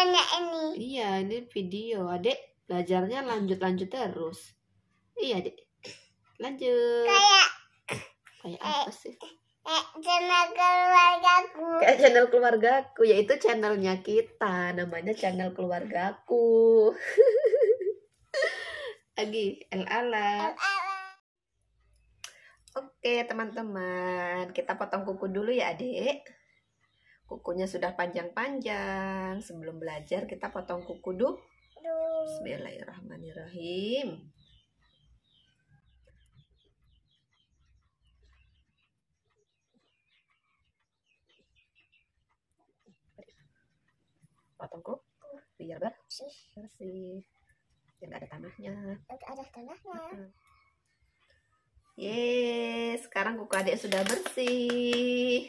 videonya ini. Iya, ini video. Adik belajarnya lanjut-lanjut terus. Iya, Adik. Lanjut. Kayak kayak eh, apa sih? Kayak channel keluargaku. Kayak channel keluargaku, yaitu channelnya kita. Namanya channel keluargaku. Lagi, El Ala. Oke, teman-teman. Kita potong kuku dulu ya, Adik kukunya sudah panjang-panjang sebelum belajar kita potong kuku dulu Bismillahirrahmanirrahim kuku. biar bersih bersih yang ada tanahnya yang ada tanahnya Yes, sekarang kuku adik sudah bersih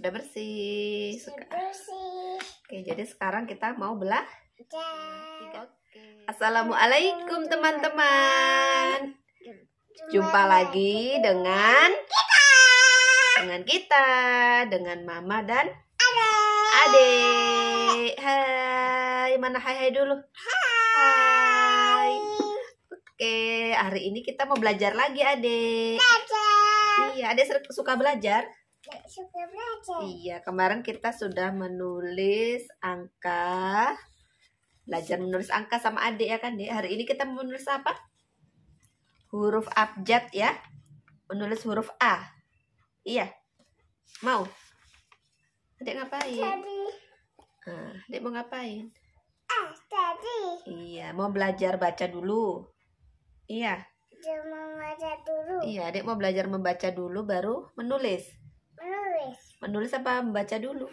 udah bersih. suka bersih. Oke, jadi sekarang kita mau belah. Assalamualaikum teman-teman. Jumpa lagi dengan kita. Dengan kita, dengan Mama dan Adik. Hai, mana hai hai dulu. Hai. Oke, hari ini kita mau belajar lagi, Adik. Iya, Adik suka belajar? Iya, kemarin kita sudah menulis angka. Belajar menulis angka sama adik ya kan, Dek. Hari ini kita menulis apa? Huruf abjad ya. Menulis huruf A. Iya. Mau? Adik ngapain? Tadi. Ah, adik mau ngapain? Ah, jadi. Iya, mau belajar baca dulu. Iya. Dia dulu. Iya, adik mau belajar membaca dulu baru menulis. Menulis apa membaca dulu?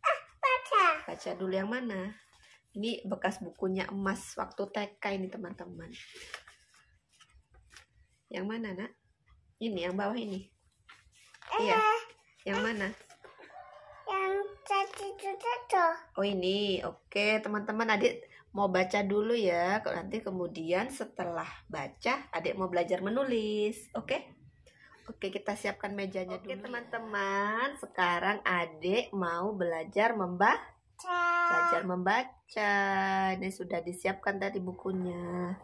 Ah, baca. Baca dulu yang mana? Ini bekas bukunya emas waktu TK ini teman-teman. Yang mana nak? Ini yang bawah ini. Iya. Eh, iya. Yang mana? Yang satu Oh ini, oke teman-teman adik mau baca dulu ya. Nanti kemudian setelah baca adik mau belajar menulis, oke? Okay? Oke, kita siapkan mejanya Oke, dulu. Oke, ya. teman-teman, sekarang Adik mau belajar membaca. Belajar membaca. Ini sudah disiapkan tadi bukunya.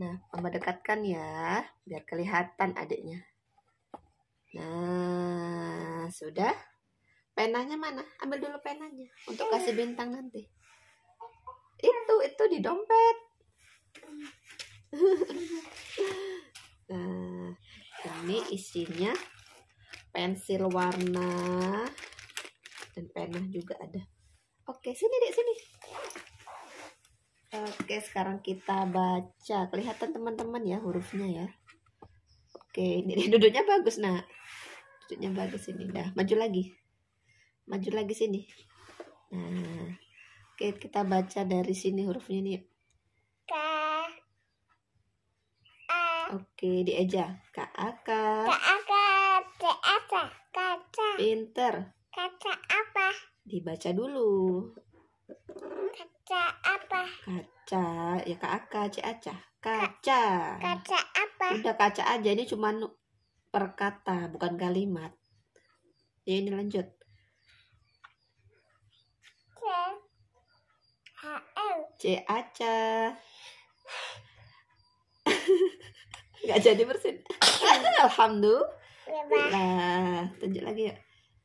Nah, Mama dekatkan ya, biar kelihatan adiknya. Nah, sudah. Penanya mana? Ambil dulu penanya untuk iya. kasih bintang nanti. Itu, itu di dompet. nah, ini isinya pensil warna dan pena juga ada oke sini dek sini oke sekarang kita baca kelihatan teman-teman ya hurufnya ya oke ini duduknya bagus nak duduknya bagus ini dah maju lagi maju lagi sini nah oke kita baca dari sini hurufnya nih Oke, di eja. Kak Aka. Kak Aka, Kak Aka, kaca. Pinter. Kaca apa? Dibaca dulu. Kaca apa? Kaca, ya Kak Aka, C Aca. Kaca. Kaca apa? Udah kaca aja, ini cuma perkata, bukan kalimat. Ya ini lanjut. C L. C Aca nggak jadi bersin alhamdulillah nah, tunjuk lagi ya.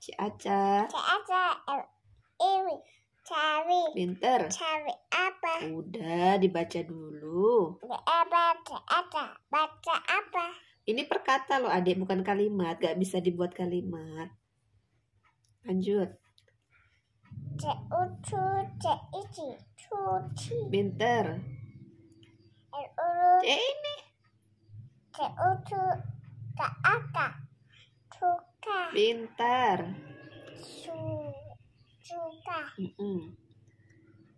si Aca si Aca Ewi. Eh, cari pinter cari apa udah dibaca dulu eh, baca apa baca apa ini perkata loh adik bukan kalimat gak bisa dibuat kalimat lanjut Pinter. Eh, ini ke utu ke aka suka pintar su suka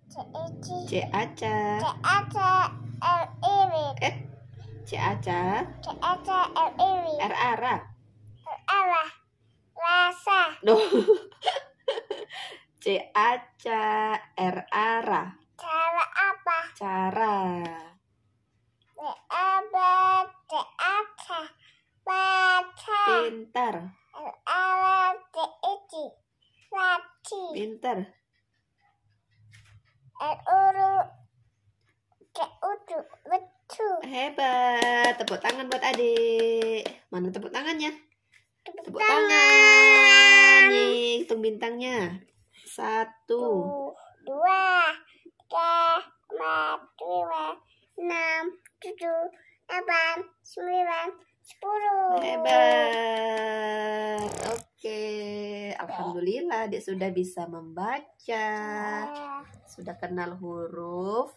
c e c c a c c a c l I w eh c a c c a c l I w r a r a r a rasa doh c a c r a r a cara apa cara Pintar. Pintar. Hebat. Tepuk tangan buat adik. Mana tepuk tangannya? Tepuk, tepuk tangan. tangan. Nih, hitung bintangnya. Satu. Dua. Tiga. Empat. Lima. Enam. Tujuh. Delapan. Sembilan. 10 hebat oke alhamdulillah dia sudah bisa membaca sudah kenal huruf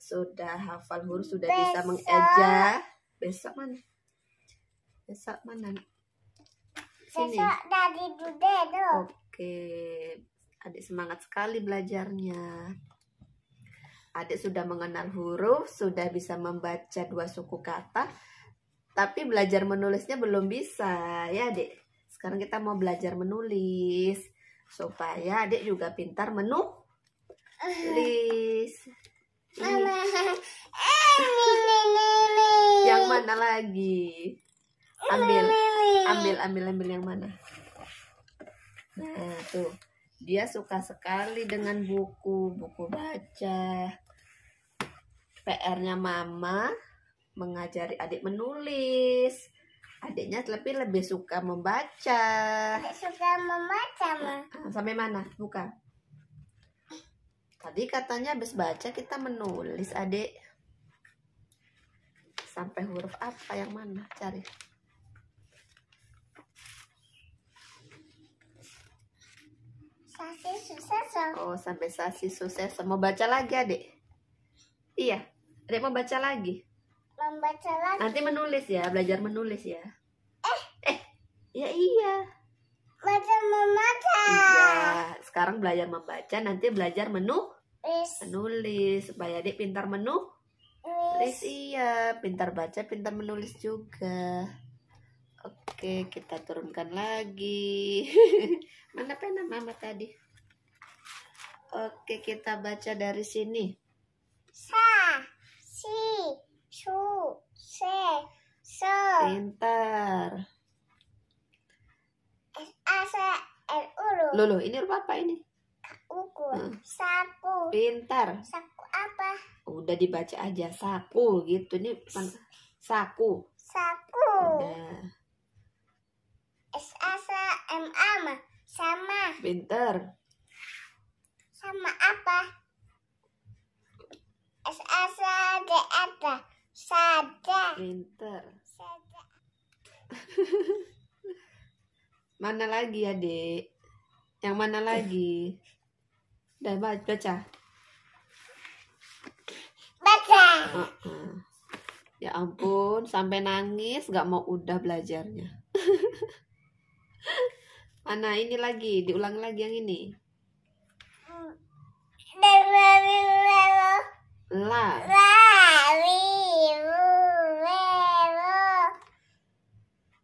sudah hafal huruf sudah besok. bisa mengeja besok mana besok mana sini besok dari dude oke adik semangat sekali belajarnya adik sudah mengenal huruf sudah bisa membaca dua suku kata tapi belajar menulisnya belum bisa ya dek sekarang kita mau belajar menulis supaya adik juga pintar menulis yang mana lagi ambil ambil ambil ambil yang mana nah tuh dia suka sekali dengan buku buku baca PR-nya mama mengajari adik menulis adiknya lebih lebih suka membaca suka membaca mah sampai mana buka tadi katanya habis baca kita menulis adik sampai huruf apa yang mana cari sasi sukses oh sampai sasi sukses mau baca lagi adik iya adik mau baca lagi membaca lagi. Nanti menulis ya, belajar menulis ya. Eh. Eh. Ya iya. baca membaca. Iya, sekarang belajar membaca, nanti belajar menu Is. menulis supaya pintar menu. Is. iya, pintar baca, pintar menulis juga. Oke, kita turunkan lagi. Mana pena mama tadi? Oke, kita baca dari sini. Sa, si, su, se, se. Pintar. S A C L U. Lulu, ini rupa apa ini? Ukur. Saku. Pinter. Saku apa? Udah dibaca aja saku gitu. Ini saku. Saku. Udah. S A S M A sama. Pinter. Sama apa? S A S D A saja, Pinter. Sada. mana lagi ya, Dek? Yang mana lagi? Dah baca. Baca. Uh -uh. Ya ampun, sampai nangis gak mau udah belajarnya. mana ini lagi? Diulang lagi yang ini. La. La.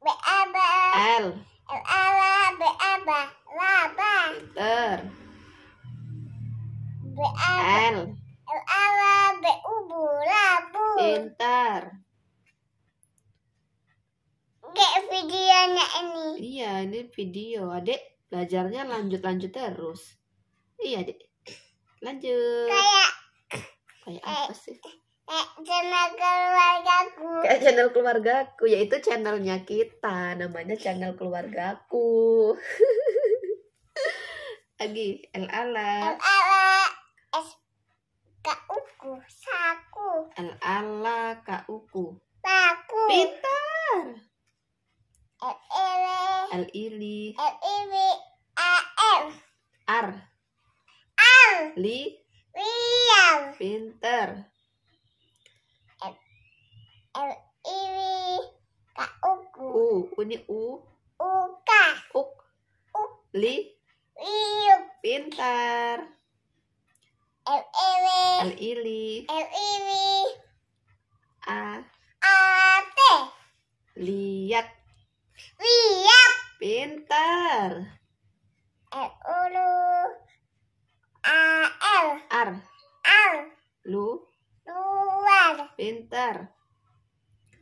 Baba. L. L A B A B Laba. Ter. B A L. L A B U B Bu Labu. Pintar. Kayak videonya ini. Iya, ini video. Adik, belajarnya lanjut-lanjut terus. Iya, Adik. Lanjut. Kayak kayak apa sih? eh, channel keluargaku kayak channel keluargaku yaitu channelnya kita namanya channel keluargaku lagi el ala el ala es kauku saku el ala kauku saku pintar el ili el ili el ili a r ar ar li Liam. Pinter. L I W K U K U ini U U K U I Uk Li Liuk pintar L I W L I L I W A A T lihat lihat pintar L U L A L R R lu luar pintar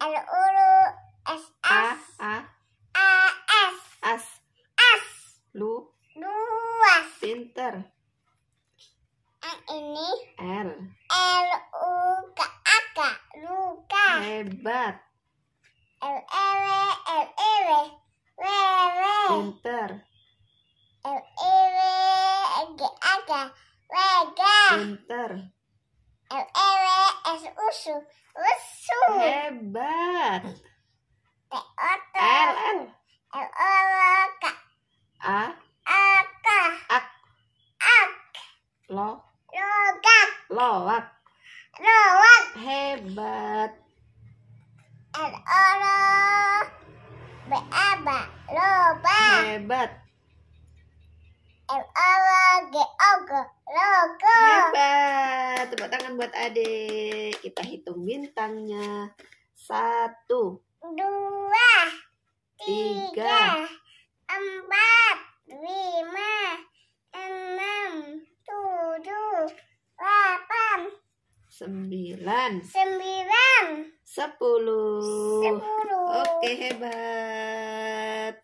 L U S S A A S as as lu luas pinter yang ini L L U K A K luka hebat L E W L E W W W pinter L E W G A K Wega pinter L E W S usu usu hebat T O T L L L O L K A A K Ak Ak Lo Logak Loak Loak hebat L O L B A B Loba hebat L O L G O G Loko. Hebat. Tepuk tangan buat adik Kita hitung bintangnya. Satu. Dua. Tiga. tiga empat. Lima. Enam. Tujuh. Delapan. Sembilan. Sembilan. Sepuluh. Sepuluh. Oke, hebat.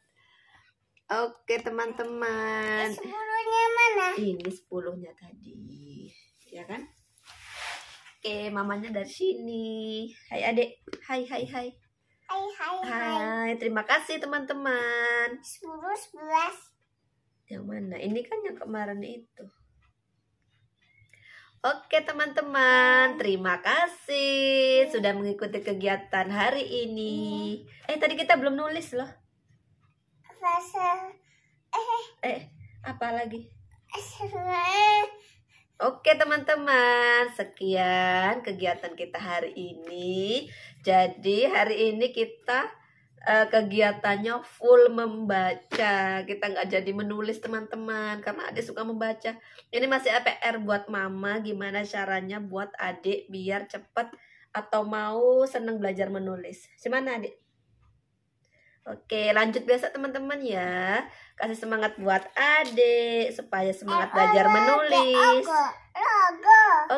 Oke, teman-teman sepuluhnya mana? Ini sepuluhnya tadi, ya kan? Oke, mamanya dari sini. Hai adek, hai hai hai. Hai hai hai. Hai, terima kasih teman-teman. Sepuluh sebelas. Yang mana? Ini kan yang kemarin itu. Oke teman-teman, terima kasih sudah mengikuti kegiatan hari ini. Eh tadi kita belum nulis loh. Fase. Eh. Eh. eh apa lagi Oke teman-teman, sekian kegiatan kita hari ini. Jadi hari ini kita uh, kegiatannya full membaca. Kita nggak jadi menulis teman-teman karena adik suka membaca. Ini masih APR buat mama gimana caranya buat adik biar cepat atau mau seneng belajar menulis. Gimana adik? Oke, lanjut biasa teman-teman ya. Kasih semangat buat adik supaya semangat eh, belajar eh, menulis. Eh,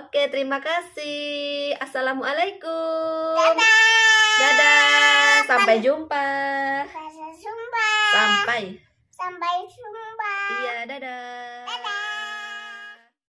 Oke, terima kasih. Assalamualaikum. Dadah. Dadah. Sampai jumpa. Sampai jumpa. Sampai. Sampai jumpa. Iya, dadah. Dadah.